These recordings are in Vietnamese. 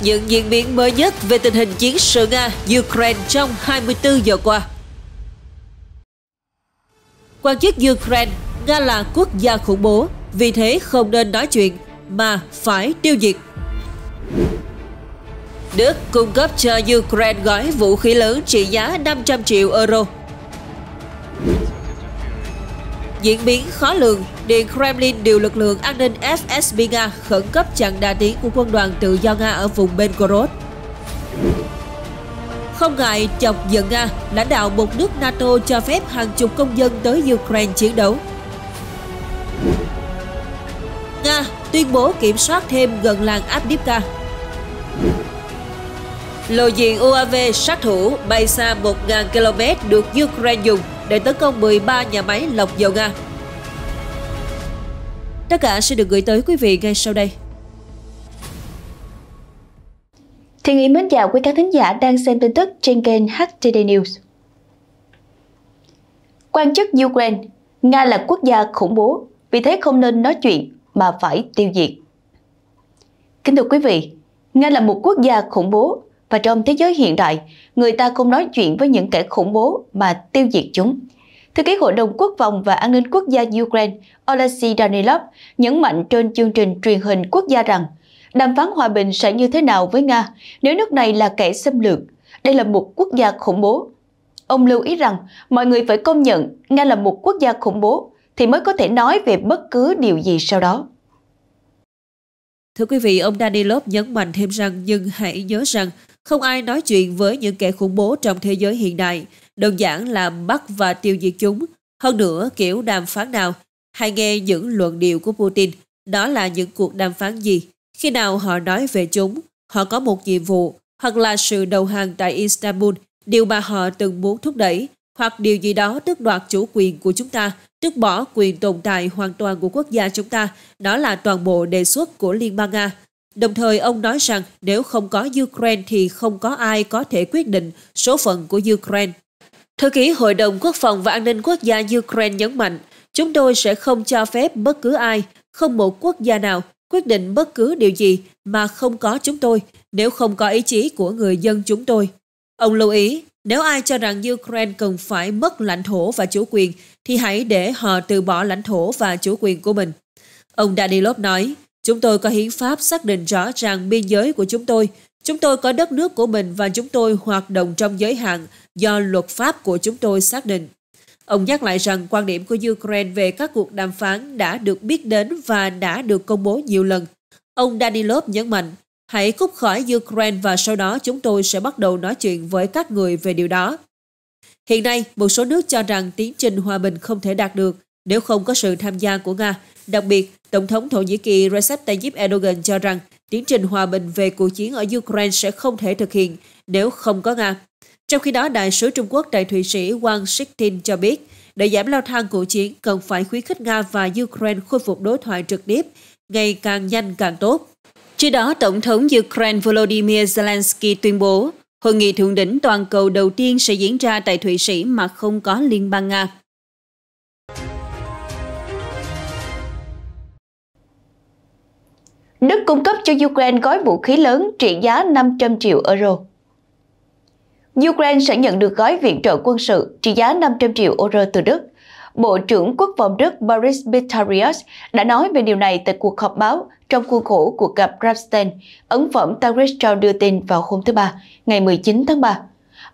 Những diễn biến mới nhất về tình hình chiến sự Nga-Ukraine trong 24 giờ qua. Quan chức Ukraine, Nga là quốc gia khủng bố, vì thế không nên nói chuyện mà phải tiêu diệt. Đức cung cấp cho Ukraine gói vũ khí lớn trị giá 500 triệu euro Diễn biến khó lường, Điện Kremlin điều lực lượng an ninh FSB Nga khẩn cấp chặn đà tiến của quân đoàn tự do Nga ở vùng Belgorod. Không ngại chọc giận Nga, lãnh đạo một nước NATO cho phép hàng chục công dân tới Ukraine chiến đấu. Nga tuyên bố kiểm soát thêm gần làng Abdivka. Lộ diện UAV sát thủ bay xa 1.000 km được Ukraine dùng để tấn công 13 nhà máy lọc dầu Nga. Tất cả sẽ được gửi tới quý vị ngay sau đây. Thiên Ý mến chào quý khán thính giả đang xem tin tức trên kênh HTD News. Quan chức Ukraine, Nga là quốc gia khủng bố, vì thế không nên nói chuyện mà phải tiêu diệt. Kính thưa quý vị, Nga là một quốc gia khủng bố và trong thế giới hiện đại, người ta cũng nói chuyện với những kẻ khủng bố mà tiêu diệt chúng. Thư ký Hội đồng Quốc phòng và An ninh Quốc gia Ukraine Oleksiy Danilov nhấn mạnh trên chương trình truyền hình quốc gia rằng đàm phán hòa bình sẽ như thế nào với Nga nếu nước này là kẻ xâm lược. Đây là một quốc gia khủng bố. Ông lưu ý rằng mọi người phải công nhận Nga là một quốc gia khủng bố thì mới có thể nói về bất cứ điều gì sau đó. Thưa quý vị, ông Danilov nhấn mạnh thêm rằng nhưng hãy nhớ rằng không ai nói chuyện với những kẻ khủng bố trong thế giới hiện đại, đơn giản là bắt và tiêu diệt chúng. Hơn nữa, kiểu đàm phán nào, hay nghe những luận điệu của Putin, đó là những cuộc đàm phán gì. Khi nào họ nói về chúng, họ có một nhiệm vụ, hoặc là sự đầu hàng tại Istanbul, điều mà họ từng muốn thúc đẩy, hoặc điều gì đó tước đoạt chủ quyền của chúng ta, tước bỏ quyền tồn tại hoàn toàn của quốc gia chúng ta, đó là toàn bộ đề xuất của Liên bang Nga. Đồng thời ông nói rằng nếu không có Ukraine thì không có ai có thể quyết định số phận của Ukraine. Thư ký Hội đồng Quốc phòng và An ninh Quốc gia Ukraine nhấn mạnh, chúng tôi sẽ không cho phép bất cứ ai, không một quốc gia nào quyết định bất cứ điều gì mà không có chúng tôi nếu không có ý chí của người dân chúng tôi. Ông lưu ý, nếu ai cho rằng Ukraine cần phải mất lãnh thổ và chủ quyền thì hãy để họ từ bỏ lãnh thổ và chủ quyền của mình. Ông Danilov nói, Chúng tôi có hiến pháp xác định rõ ràng biên giới của chúng tôi. Chúng tôi có đất nước của mình và chúng tôi hoạt động trong giới hạn do luật pháp của chúng tôi xác định. Ông nhắc lại rằng quan điểm của Ukraine về các cuộc đàm phán đã được biết đến và đã được công bố nhiều lần. Ông Danilov nhấn mạnh, hãy cút khỏi Ukraine và sau đó chúng tôi sẽ bắt đầu nói chuyện với các người về điều đó. Hiện nay, một số nước cho rằng tiến trình hòa bình không thể đạt được nếu không có sự tham gia của Nga. Đặc biệt, Tổng thống Thổ Nhĩ Kỳ Recep Tayyip Erdogan cho rằng tiến trình hòa bình về cuộc chiến ở Ukraine sẽ không thể thực hiện nếu không có Nga. Trong khi đó, Đại sứ Trung Quốc tại Thụy Sĩ Wang Shiktin cho biết, để giảm leo thang cuộc chiến, cần phải khuyến khích Nga và Ukraine khôi phục đối thoại trực tiếp, ngày càng nhanh càng tốt. Trước đó, Tổng thống Ukraine Volodymyr Zelensky tuyên bố, hội nghị thượng đỉnh toàn cầu đầu tiên sẽ diễn ra tại Thụy Sĩ mà không có Liên bang Nga. Đức cung cấp cho Ukraine gói vũ khí lớn trị giá 500 triệu euro. Ukraine sẽ nhận được gói viện trợ quân sự trị giá 500 triệu euro từ Đức. Bộ trưởng Quốc phòng Đức Boris Pistorius đã nói về điều này tại cuộc họp báo trong khuôn khổ cuộc gặp Ramstein, ấn phẩm Tagesschau đưa tin vào hôm thứ Ba, ngày 19 tháng 3.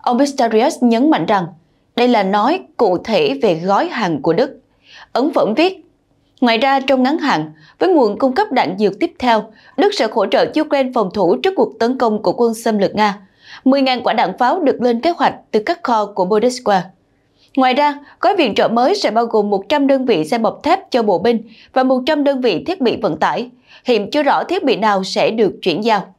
Ông Pistorius nhấn mạnh rằng đây là nói cụ thể về gói hàng của Đức. Ấn phẩm viết Ngoài ra, trong ngắn hạn, với nguồn cung cấp đạn dược tiếp theo, Đức sẽ hỗ trợ Ukraine phòng thủ trước cuộc tấn công của quân xâm lược Nga. 10.000 quả đạn pháo được lên kế hoạch từ các kho của Bodeskwa. Ngoài ra, gói viện trợ mới sẽ bao gồm 100 đơn vị xe bọc thép cho bộ binh và 100 đơn vị thiết bị vận tải. Hiện chưa rõ thiết bị nào sẽ được chuyển giao.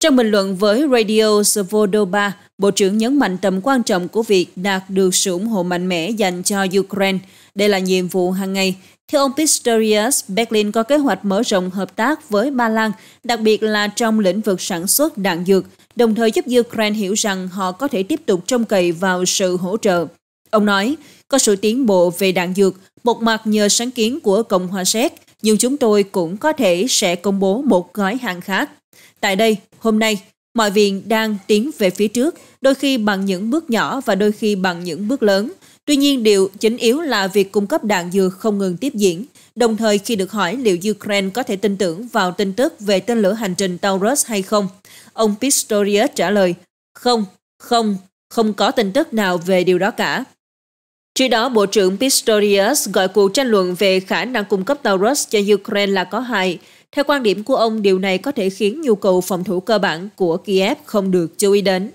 Trong bình luận với Radio Svoboda, Bộ trưởng nhấn mạnh tầm quan trọng của việc đạt được sự ủng hộ mạnh mẽ dành cho Ukraine – đây là nhiệm vụ hàng ngày. Theo ông Pistorius, Berlin có kế hoạch mở rộng hợp tác với Ba Lan, đặc biệt là trong lĩnh vực sản xuất đạn dược, đồng thời giúp Ukraine hiểu rằng họ có thể tiếp tục trông cậy vào sự hỗ trợ. Ông nói, có sự tiến bộ về đạn dược, một mặt nhờ sáng kiến của Cộng hòa Séc, nhưng chúng tôi cũng có thể sẽ công bố một gói hàng khác. Tại đây, hôm nay, mọi việc đang tiến về phía trước, đôi khi bằng những bước nhỏ và đôi khi bằng những bước lớn – Tuy nhiên, điều chính yếu là việc cung cấp đạn dược không ngừng tiếp diễn. Đồng thời, khi được hỏi liệu Ukraine có thể tin tưởng vào tin tức về tên lửa hành trình Taurus hay không, ông Pistorius trả lời, không, không, không có tin tức nào về điều đó cả. Trước đó, Bộ trưởng Pistorius gọi cuộc tranh luận về khả năng cung cấp Taurus cho Ukraine là có hại. Theo quan điểm của ông, điều này có thể khiến nhu cầu phòng thủ cơ bản của Kiev không được chú ý đến.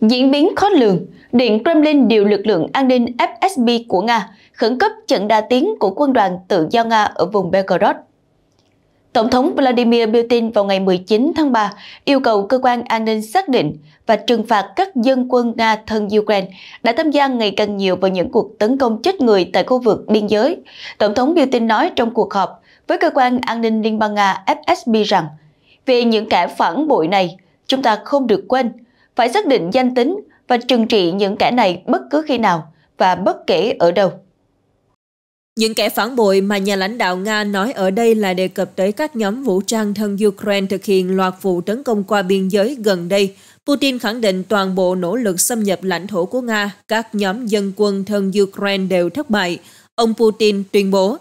Diễn biến khó lường, Điện Kremlin điều lực lượng an ninh FSB của Nga khẩn cấp chặn đa tiến của quân đoàn tự do Nga ở vùng Belgorod. Tổng thống Vladimir Putin vào ngày 19 tháng 3 yêu cầu cơ quan an ninh xác định và trừng phạt các dân quân Nga thân Ukraine đã tham gia ngày càng nhiều vào những cuộc tấn công chết người tại khu vực biên giới. Tổng thống Putin nói trong cuộc họp với cơ quan an ninh Liên bang Nga FSB rằng, về những kẻ phản bội này, chúng ta không được quên phải xác định danh tính và trừng trị những kẻ này bất cứ khi nào và bất kể ở đâu. Những kẻ phản bội mà nhà lãnh đạo Nga nói ở đây là đề cập tới các nhóm vũ trang thân Ukraine thực hiện loạt vụ tấn công qua biên giới gần đây. Putin khẳng định toàn bộ nỗ lực xâm nhập lãnh thổ của Nga, các nhóm dân quân thân Ukraine đều thất bại. Ông Putin tuyên bố.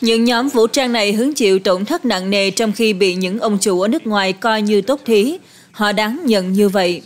Những nhóm vũ trang này hứng chịu tổn thất nặng nề trong khi bị những ông chủ ở nước ngoài coi như tốt thí. Họ đáng nhận như vậy.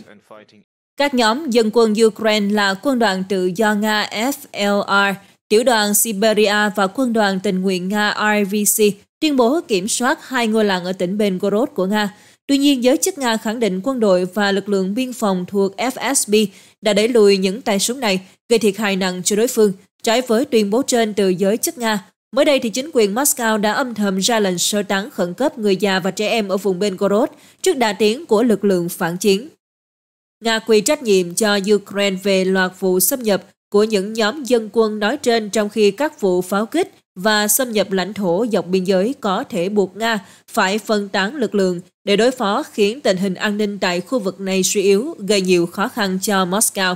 Các nhóm dân quân Ukraine là quân đoàn tự do Nga FLR, tiểu đoàn Siberia và quân đoàn tình nguyện Nga RVC tuyên bố kiểm soát hai ngôi làng ở tỉnh Belgorod của Nga. Tuy nhiên, giới chức Nga khẳng định quân đội và lực lượng biên phòng thuộc FSB đã đẩy lùi những tay súng này, gây thiệt hại nặng cho đối phương, trái với tuyên bố trên từ giới chức Nga. Mới đây, thì chính quyền Moscow đã âm thầm ra lệnh sơ tán khẩn cấp người già và trẻ em ở vùng Belgorod trước đà tiến của lực lượng phản chiến. Nga quy trách nhiệm cho Ukraine về loạt vụ xâm nhập của những nhóm dân quân nói trên trong khi các vụ pháo kích và xâm nhập lãnh thổ dọc biên giới có thể buộc Nga phải phân tán lực lượng để đối phó khiến tình hình an ninh tại khu vực này suy yếu, gây nhiều khó khăn cho Moscow.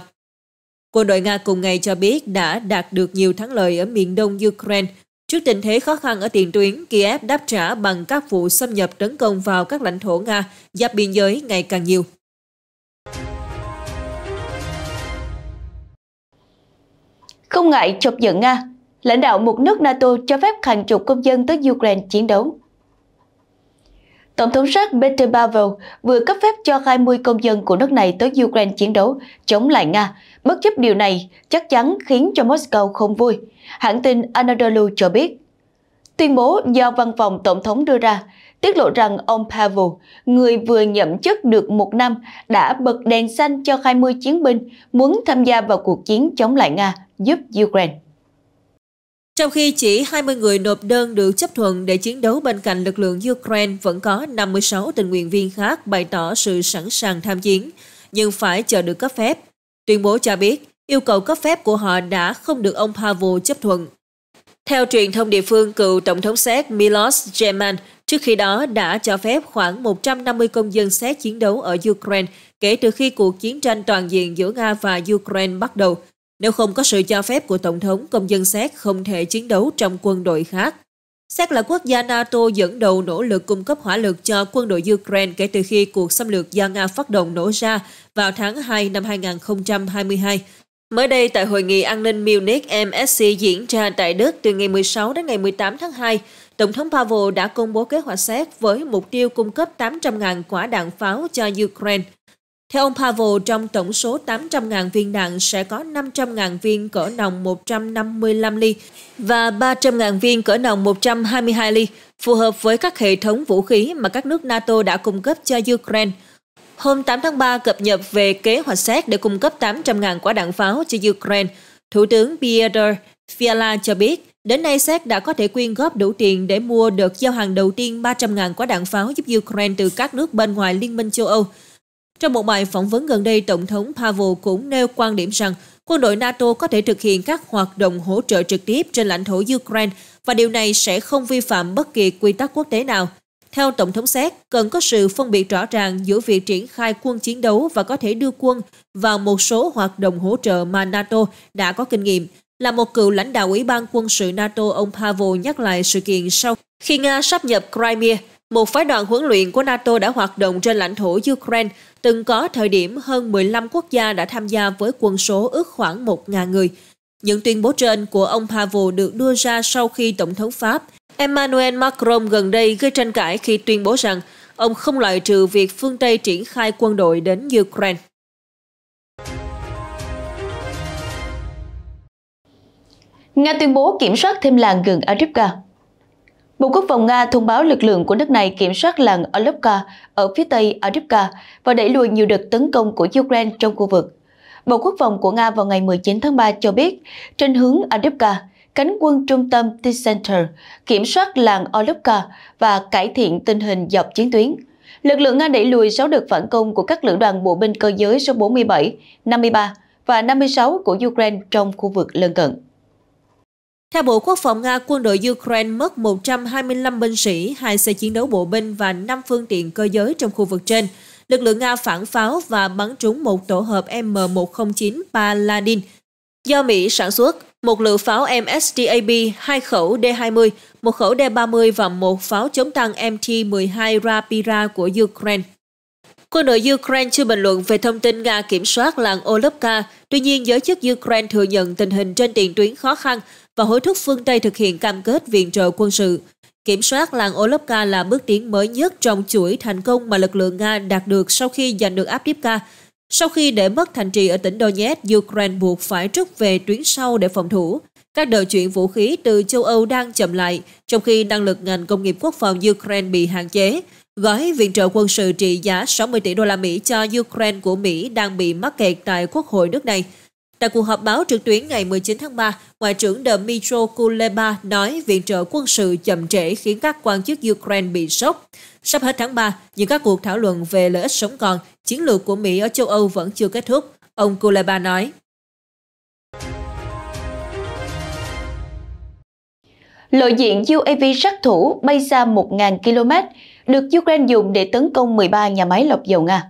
Quân đội Nga cùng ngày cho biết đã đạt được nhiều thắng lợi ở miền đông Ukraine. Trước tình thế khó khăn ở tiền tuyến, Kiev đáp trả bằng các vụ xâm nhập tấn công vào các lãnh thổ Nga giáp biên giới ngày càng nhiều. Không ngại chọc giận Nga, lãnh đạo một nước NATO cho phép hàng chục công dân tới Ukraine chiến đấu. Tổng thống sát Peter Pavel vừa cấp phép cho 20 công dân của nước này tới Ukraine chiến đấu chống lại Nga. Bất chấp điều này, chắc chắn khiến cho Moscow không vui. Hãng tin Anadolu cho biết. Tuyên bố do văn phòng Tổng thống đưa ra, tiết lộ rằng ông Pavel, người vừa nhậm chức được một năm, đã bật đèn xanh cho 20 chiến binh muốn tham gia vào cuộc chiến chống lại Nga giúp Ukraine. Trong khi chỉ 20 người nộp đơn được chấp thuận để chiến đấu bên cạnh lực lượng Ukraine, vẫn có 56 tình nguyện viên khác bày tỏ sự sẵn sàng tham chiến, nhưng phải chờ được cấp phép. Tuyên bố cho biết, yêu cầu cấp phép của họ đã không được ông Pavel chấp thuận. Theo truyền thông địa phương, cựu Tổng thống Séc Milos Zeman trước khi đó đã cho phép khoảng 150 công dân Séc chiến đấu ở Ukraine kể từ khi cuộc chiến tranh toàn diện giữa Nga và Ukraine bắt đầu – nếu không có sự cho phép của Tổng thống, công dân Séc không thể chiến đấu trong quân đội khác. Séc là quốc gia NATO dẫn đầu nỗ lực cung cấp hỏa lực cho quân đội Ukraine kể từ khi cuộc xâm lược do Nga phát động nổ ra vào tháng 2 năm 2022. Mới đây, tại Hội nghị An ninh Munich MSC diễn ra tại Đức từ ngày 16 đến ngày 18 tháng 2, Tổng thống Pavel đã công bố kế hoạch Séc với mục tiêu cung cấp 800.000 quả đạn pháo cho Ukraine – theo ông Pavel, trong tổng số 800.000 viên đạn sẽ có 500.000 viên cỡ nòng 155 ly và 300.000 viên cỡ nòng 122 ly, phù hợp với các hệ thống vũ khí mà các nước NATO đã cung cấp cho Ukraine. Hôm 8 tháng 3 cập nhật về kế hoạch xét để cung cấp 800.000 quả đạn pháo cho Ukraine, Thủ tướng Pierre Fiala cho biết, đến nay Séc đã có thể quyên góp đủ tiền để mua được giao hàng đầu tiên 300.000 quả đạn pháo giúp Ukraine từ các nước bên ngoài Liên minh châu Âu – trong một bài phỏng vấn gần đây, Tổng thống Pavel cũng nêu quan điểm rằng quân đội NATO có thể thực hiện các hoạt động hỗ trợ trực tiếp trên lãnh thổ Ukraine và điều này sẽ không vi phạm bất kỳ quy tắc quốc tế nào. Theo Tổng thống Séc, cần có sự phân biệt rõ ràng giữa việc triển khai quân chiến đấu và có thể đưa quân vào một số hoạt động hỗ trợ mà NATO đã có kinh nghiệm. Là một cựu lãnh đạo Ủy ban quân sự NATO, ông Pavel nhắc lại sự kiện sau khi Nga sắp nhập Crimea một phái đoàn huấn luyện của NATO đã hoạt động trên lãnh thổ Ukraine, từng có thời điểm hơn 15 quốc gia đã tham gia với quân số ước khoảng 1.000 người. Những tuyên bố trên của ông Pavel được đưa ra sau khi Tổng thống Pháp Emmanuel Macron gần đây gây tranh cãi khi tuyên bố rằng ông không loại trừ việc phương Tây triển khai quân đội đến Ukraine. Nga tuyên bố kiểm soát thêm làng gần Adipka Bộ Quốc phòng Nga thông báo lực lượng của nước này kiểm soát làng Olovka ở phía tây Adivka và đẩy lùi nhiều đợt tấn công của Ukraine trong khu vực. Bộ Quốc phòng của Nga vào ngày 19 tháng 3 cho biết, trên hướng Adivka, cánh quân trung tâm T-Center kiểm soát làng Olovka và cải thiện tình hình dọc chiến tuyến. Lực lượng Nga đẩy lùi 6 đợt phản công của các lữ đoàn bộ binh cơ giới số 47, 53 và 56 của Ukraine trong khu vực lân cận. Theo Bộ Quốc phòng Nga, quân đội Ukraine mất 125 binh sĩ, hai xe chiến đấu bộ binh và 5 phương tiện cơ giới trong khu vực trên. Lực lượng Nga phản pháo và bắn trúng một tổ hợp M109 Paladin do Mỹ sản xuất, một lượng pháo MSTAB, hai khẩu D-20, một khẩu D-30 và một pháo chống tăng MT-12 Rapira của Ukraine. Quân đội Ukraine chưa bình luận về thông tin Nga kiểm soát làng Olepka, tuy nhiên giới chức Ukraine thừa nhận tình hình trên tiền tuyến khó khăn và hối thúc phương Tây thực hiện cam kết viện trợ quân sự. Kiểm soát làng Olovka là bước tiến mới nhất trong chuỗi thành công mà lực lượng Nga đạt được sau khi giành được Avdiivka. Sau khi để mất thành trì ở tỉnh Donetsk, Ukraine buộc phải rút về tuyến sau để phòng thủ. Các đợt chuyển vũ khí từ châu Âu đang chậm lại, trong khi năng lực ngành công nghiệp quốc phòng Ukraine bị hạn chế. Gói viện trợ quân sự trị giá 60 tỷ đô la Mỹ cho Ukraine của Mỹ đang bị mắc kẹt tại quốc hội nước này. Tại cuộc họp báo trực tuyến ngày 19 tháng 3, Ngoại trưởng Dmytro Kuleba nói viện trợ quân sự chậm trễ khiến các quan chức Ukraine bị sốc. Sắp hết tháng 3, những các cuộc thảo luận về lợi ích sống còn, chiến lược của Mỹ ở châu Âu vẫn chưa kết thúc, ông Kuleba nói. Lộ diện UAV sát thủ bay xa 1.000 km, được Ukraine dùng để tấn công 13 nhà máy lọc dầu Nga.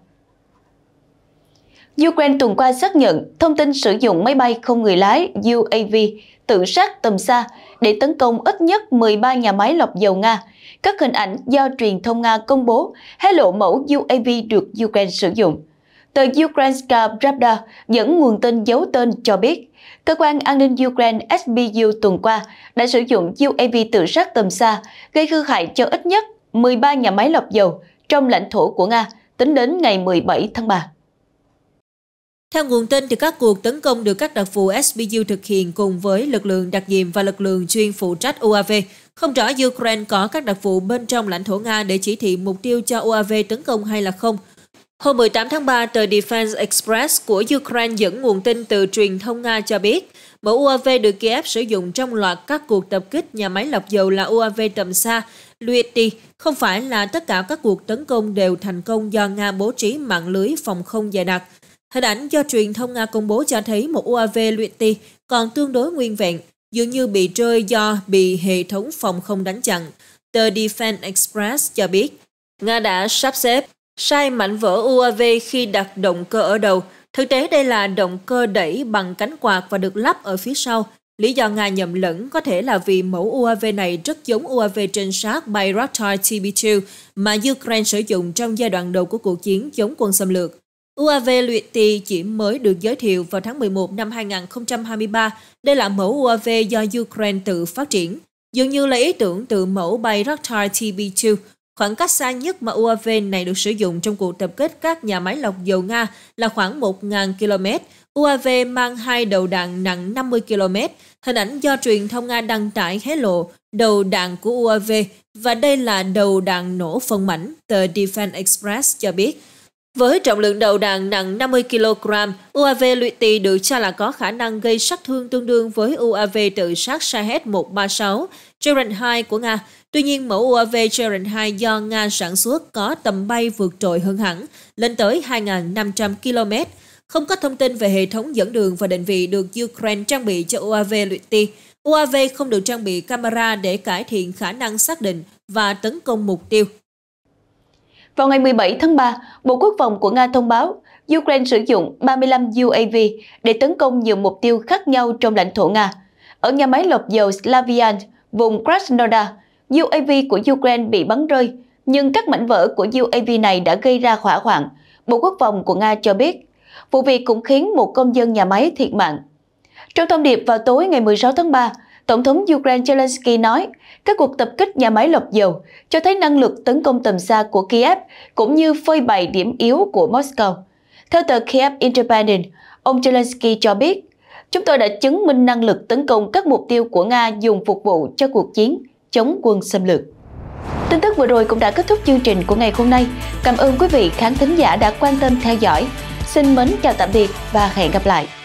Ukraine tuần qua xác nhận thông tin sử dụng máy bay không người lái UAV tự sát tầm xa để tấn công ít nhất 13 nhà máy lọc dầu Nga. Các hình ảnh do truyền thông Nga công bố hé lộ mẫu UAV được Ukraine sử dụng. Tờ Ukrainska Pravda dẫn nguồn tin giấu tên cho biết, cơ quan an ninh Ukraine SBU tuần qua đã sử dụng UAV tự sát tầm xa gây hư hại cho ít nhất 13 nhà máy lọc dầu trong lãnh thổ của Nga tính đến ngày 17 tháng 3. Theo nguồn tin, thì các cuộc tấn công được các đặc vụ SBU thực hiện cùng với lực lượng đặc nhiệm và lực lượng chuyên phụ trách UAV. Không rõ Ukraine có các đặc vụ bên trong lãnh thổ Nga để chỉ thị mục tiêu cho UAV tấn công hay là không. Hôm 18 tháng 3, tờ Defense Express của Ukraine dẫn nguồn tin từ truyền thông Nga cho biết, mẫu UAV được Kiev sử dụng trong loạt các cuộc tập kích nhà máy lọc dầu là UAV tầm xa, Luity. Không phải là tất cả các cuộc tấn công đều thành công do Nga bố trí mạng lưới phòng không dày đặc. Hình ảnh do truyền thông Nga công bố cho thấy một UAV luyện ti còn tương đối nguyên vẹn, dường như bị rơi do bị hệ thống phòng không đánh chặn. The Defense Express cho biết, Nga đã sắp xếp sai mảnh vỡ UAV khi đặt động cơ ở đầu. Thực tế đây là động cơ đẩy bằng cánh quạt và được lắp ở phía sau. Lý do Nga nhầm lẫn có thể là vì mẫu UAV này rất giống UAV trên sát Bayraktar TB2 mà Ukraine sử dụng trong giai đoạn đầu của cuộc chiến chống quân xâm lược. UAV luyện tì chỉ mới được giới thiệu vào tháng 11 năm 2023. Đây là mẫu UAV do Ukraine tự phát triển. Dường như là ý tưởng từ mẫu bay Raktar TB2, khoảng cách xa nhất mà UAV này được sử dụng trong cuộc tập kết các nhà máy lọc dầu Nga là khoảng 1.000 km. UAV mang hai đầu đạn nặng 50 km. Hình ảnh do truyền thông Nga đăng tải hé lộ đầu đạn của UAV và đây là đầu đạn nổ phân mảnh, tờ Defense Express cho biết. Với trọng lượng đầu đạn nặng 50 kg, UAV Luyện được cho là có khả năng gây sát thương tương đương với UAV tự sát Shahed 136 Gerald 2 của Nga. Tuy nhiên, mẫu UAV Gerald 2 do Nga sản xuất có tầm bay vượt trội hơn hẳn, lên tới 2.500 km. Không có thông tin về hệ thống dẫn đường và định vị được Ukraine trang bị cho UAV Luyện UAV không được trang bị camera để cải thiện khả năng xác định và tấn công mục tiêu. Vào ngày 17 tháng 3, Bộ Quốc phòng của Nga thông báo Ukraine sử dụng 35 UAV để tấn công nhiều mục tiêu khác nhau trong lãnh thổ Nga. Ở nhà máy lọc dầu Slavian, vùng Krasnodar, UAV của Ukraine bị bắn rơi, nhưng các mảnh vỡ của UAV này đã gây ra hỏa hoạn, Bộ Quốc phòng của Nga cho biết. Vụ việc cũng khiến một công dân nhà máy thiệt mạng. Trong thông điệp vào tối ngày 16 tháng 3, Tổng thống Ukraine Zelensky nói, các cuộc tập kích nhà máy lọc dầu cho thấy năng lực tấn công tầm xa của Kiev cũng như phơi bày điểm yếu của Moscow. Theo tờ Kiev Independent, ông Zelensky cho biết, chúng tôi đã chứng minh năng lực tấn công các mục tiêu của Nga dùng phục vụ cho cuộc chiến chống quân xâm lược. Tin tức vừa rồi cũng đã kết thúc chương trình của ngày hôm nay. Cảm ơn quý vị khán thính giả đã quan tâm theo dõi. Xin mến chào tạm biệt và hẹn gặp lại.